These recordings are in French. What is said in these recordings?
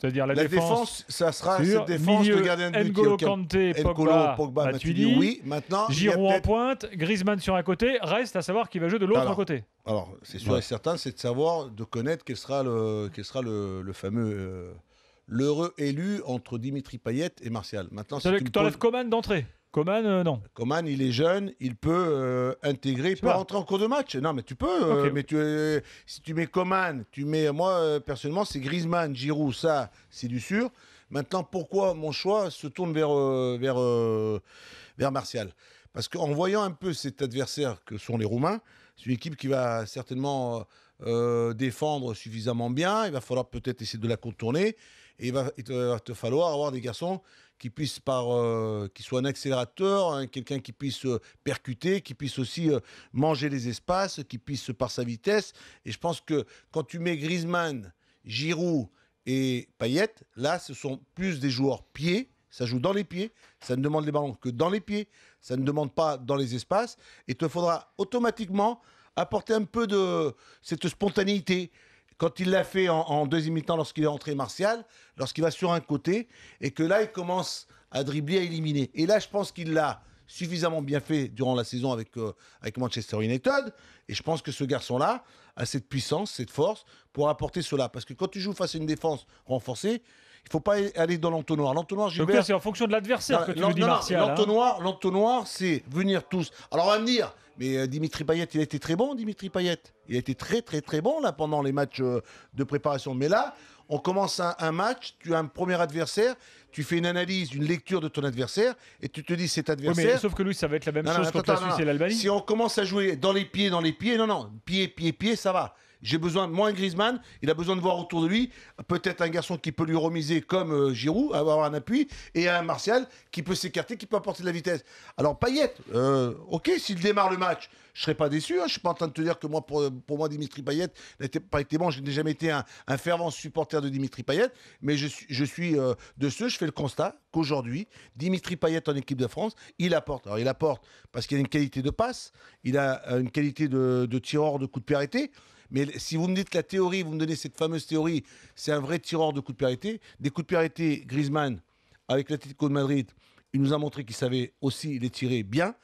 C'est-à-dire la, défense, ça sera cette défense milieu, de gardien de but. N'Golo Kante, Pogba, Pogba Matuidi, oui. Maintenant, Giroud en pointe, Griezmann sur un côté. Reste à savoir qui va jouer de l'autre côté. Alors, c'est sûr et certain, c'est de savoir, de connaître quel sera le, quel sera le, fameux. Euh, l'heureux élu entre Dimitri Payet et Martial. Maintenant, c'est tu enlèves Coman d'entrée. Coman, euh, non. Coman, il est jeune, il peut euh, intégrer, il peut rentrer en cours de match. Non, mais tu peux. Euh, mais tu, si tu mets Coman, tu mets. Moi, personnellement, c'est Griezmann, Giroud, ça, c'est du sûr. Maintenant, pourquoi mon choix se tourne vers, vers, vers Martial Parce qu'en voyant un peu cet adversaire que sont les Roumains, c'est une équipe qui va certainement euh, défendre suffisamment bien, il va falloir peut-être essayer de la contourner. Et il va, te falloir avoir des garçons qui puissent par, euh, qui soient un accélérateur, hein, quelqu'un qui puisse euh, percuter, qui puisse aussi manger les espaces, qui puisse par sa vitesse. Et je pense que quand tu mets Griezmann, Giroud et Payet, là, ce sont plus des joueurs pieds. Ça joue dans les pieds, ça ne demande les ballons que dans les pieds, ça ne demande pas dans les espaces, et te faudra automatiquement apporter un peu de cette spontanéité. Quand il l'a fait en, deuxième mi-temps, lorsqu'il est entré martial, lorsqu'il va sur un côté, et que là, il commence à dribbler, à éliminer. Et là, je pense qu'il l'a suffisamment bien fait durant la saison avec, euh, avec Manchester United. Et je pense que ce garçon-là a cette puissance, cette force pour apporter cela. Parce que quand tu joues face à une défense renforcée, il ne faut pas aller dans l'entonnoir. L'entonnoir, c'est en fonction de l'adversaire que tu non, dis, hein. L'entonnoir, l'entonnoir, c'est venir tous. Alors, on va me dire, mais euh, Dimitri Payet, il a été très bon, Dimitri Payet. Il a été très, très, très bon là pendant les matchs euh, de préparation. Mais là, on commence un, un, match, tu as un premier adversaire, tu fais une analyse, une lecture de ton adversaire, et tu te dis cet adversaire. mais, sauf que lui, ça va être la même chose contre la Suisse et l'Albanie. Si on commence à jouer dans les pieds, dans les pieds, non, non, pied, pied, pied, ça va. J'ai besoin, moins Griezmann, il a besoin de voir autour de lui peut-être un garçon qui peut lui remiser comme euh, Giroud, avoir un appui, et un Martial qui peut s'écarter, qui peut apporter de la vitesse. Alors Payet, euh, ok, s'il démarre le match, je ne serai pas déçu. je hein. Je suis pas en train de te dire que moi, pour, moi, Dimitri Payet n'était pas été bon. Je n'ai jamais été un, fervent supporter de Dimitri Payet, mais je, je suis euh, de ceux. Je fais le constat qu'aujourd'hui, Dimitri Payet en équipe de France, il apporte. Alors il apporte parce qu'il a une qualité de passe, il a une qualité de, de tireur de coup de pied arrêté. Mais si vous me dites la théorie, vous me donnez cette fameuse théorie, c'est un vrai tireur de coups de périté. Des coups de périté, Griezmann, avec tête de Madrid, il nous a montré qu'il savait aussi les tirer bien.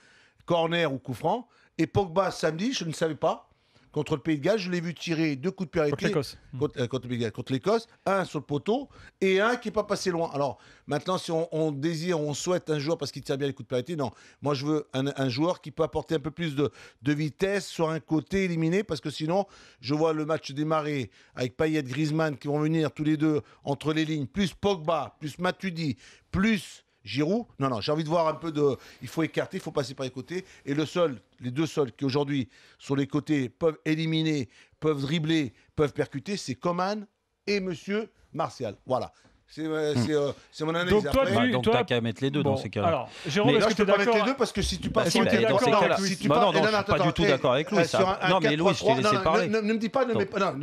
Corner ou coup franc. Et Pogba, samedi, je ne savais pas. Contre le Pays de Galles, je l'ai vu tirer deux coups de pied Contre l'Écosse. Euh, contre, l'Écosse, un sur le poteau et un qui n'est pas passé loin. Alors maintenant, si on, désire, on souhaite un joueur parce qu'il tire bien les coups de pied non. Moi, je veux un, joueur qui peut apporter un peu plus de, de vitesse sur un côté éliminé parce que sinon, je vois le match démarrer avec Payet, Griezmann qui vont venir tous les deux entre les lignes, plus Pogba, plus Matuidi, plus Giroud. Non, non, j'ai envie de voir un peu de. Il faut écarter, il faut passer par les côtés. Et le seul, les deux seuls qui aujourd'hui sur les côtés peuvent éliminer, peuvent dribbler, peuvent percuter, c'est Coman et Monsieur Martial. Voilà. Hmm. Euh, c'est mon analyse. Donc, toi, tu, bah, t'as qu'à mettre les deux dans ces cas-là. Alors, Jérôme, mais là, que peux mettre les hein. deux parce que si tu bah, parles si tu es si bah non, je suis pas du tout d'accord avec Louis. Non, mais Louis, je t'ai laissé parler. Ne me dis pas, ne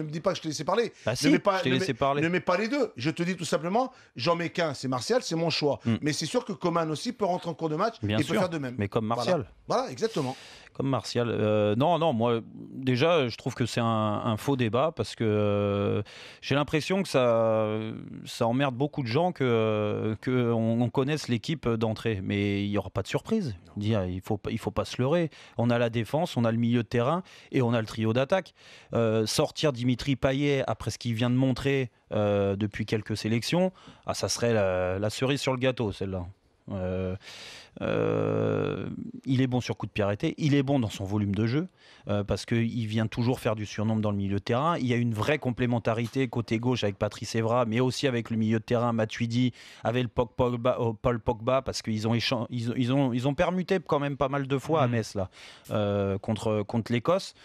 me dis pas que je t'ai laissé parler. Ne mets pas les deux. Je te dis tout simplement, j'en mets qu'un, c'est Martial, c'est mon choix. Hmm. Mais c'est sûr que Coman aussi peut rentrer en cours de match et peut faire de même. Mais comme Martial. Voilà, exactement. Comme Martial. Euh, non, non, moi, déjà, je trouve que c'est un, faux débat parce que euh, j'ai l'impression que ça, ça emmerde beaucoup de gens que qu'on on connaisse l'équipe d'entrée. Mais il n'y aura pas de surprise. il ne faut, il faut pas se leurrer. On a la défense, on a le milieu de terrain et on a le trio d'attaque. Euh, sortir Dimitri Payet après ce qu'il vient de montrer depuis quelques sélections, ah, ça serait la cerise sur le gâteau, celle-là. Euh, euh, il est bon sur coup de pied arrêté, il est bon dans son volume de jeu, euh, parce qu'il vient toujours faire du surnombre dans le milieu de terrain. Il y a une vraie complémentarité côté gauche avec Patrice Evra, mais aussi avec le milieu de terrain Matuidi, avec Paul Pogba, parce qu'ils ont, ils ont, ils ont permuté quand même pas mal de fois à mhm. Metz là, contre, contre l'Écosse.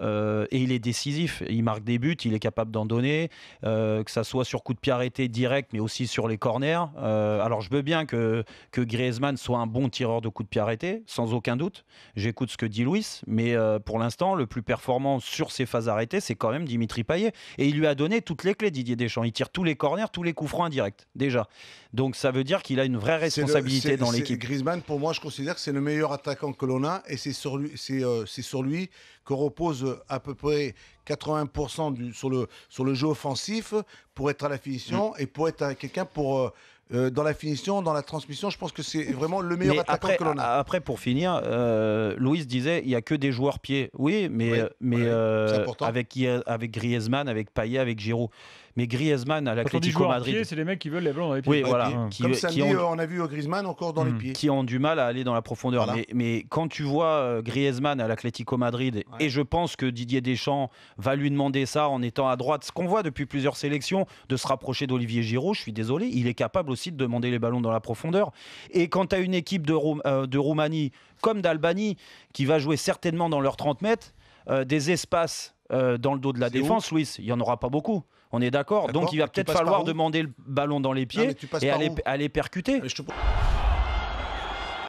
et il est décisif. Il marque des buts, il est capable d'en donner, que ça soit sur coup de pied arrêté direct, mais aussi sur les corners. alors je veux bien que, que Griezmann soit un bon tireur de coups de pied arrêtés, sans aucun doute. J'écoute ce que dit Louis, mais euh, pour l'instant, le plus performant sur ces phases arrêtées, c'est quand même Dimitri Payet. Et il lui a donné toutes les clés, Didier Deschamps. Il tire tous les corners, tous les coups francs indirects, déjà. Donc ça veut dire qu'il a une vraie responsabilité dans l'équipe. Griezmann, pour moi, je considère que c'est le meilleur attaquant que l'on a, et c'est sur lui, euh, que repose euh, à peu près 80% du, sur, le, jeu offensif pour être à la finition mm. et pour être quelqu'un pour... Euh, dans la finition, dans la transmission. Je pense que c'est vraiment le meilleur attaquant que l'on a. Après, pour finir, euh, disait il n'y a que des joueurs pieds. Oui, mais, euh, mais euh, avec, avec Griezmann, avec Payet, avec Giroud mais Griezmann à l'Atlético Madrid. C'est les mecs qui veulent les ballons dans les pieds. Oui, voilà. Comme euh, on a vu euh, Griezmann encore dans les hmm. pieds. Qui ont du mal à aller dans la profondeur. Mais, quand tu vois euh, Griezmann à l'Atlético Madrid, et je pense que Didier Deschamps va lui demander ça en étant à droite, ce qu'on voit depuis plusieurs sélections, de se rapprocher d'Olivier Giroud, je suis désolé, il est capable aussi de demander les ballons dans la profondeur. Et quand tu as une équipe de, Roumanie comme d'Albanie qui va jouer certainement dans leurs 30 mètres, des espaces dans le dos de la défense, Louis, il n'y en aura pas beaucoup. On est d'accord Donc il va peut-être falloir demander le ballon dans les pieds et aller, aller percuter.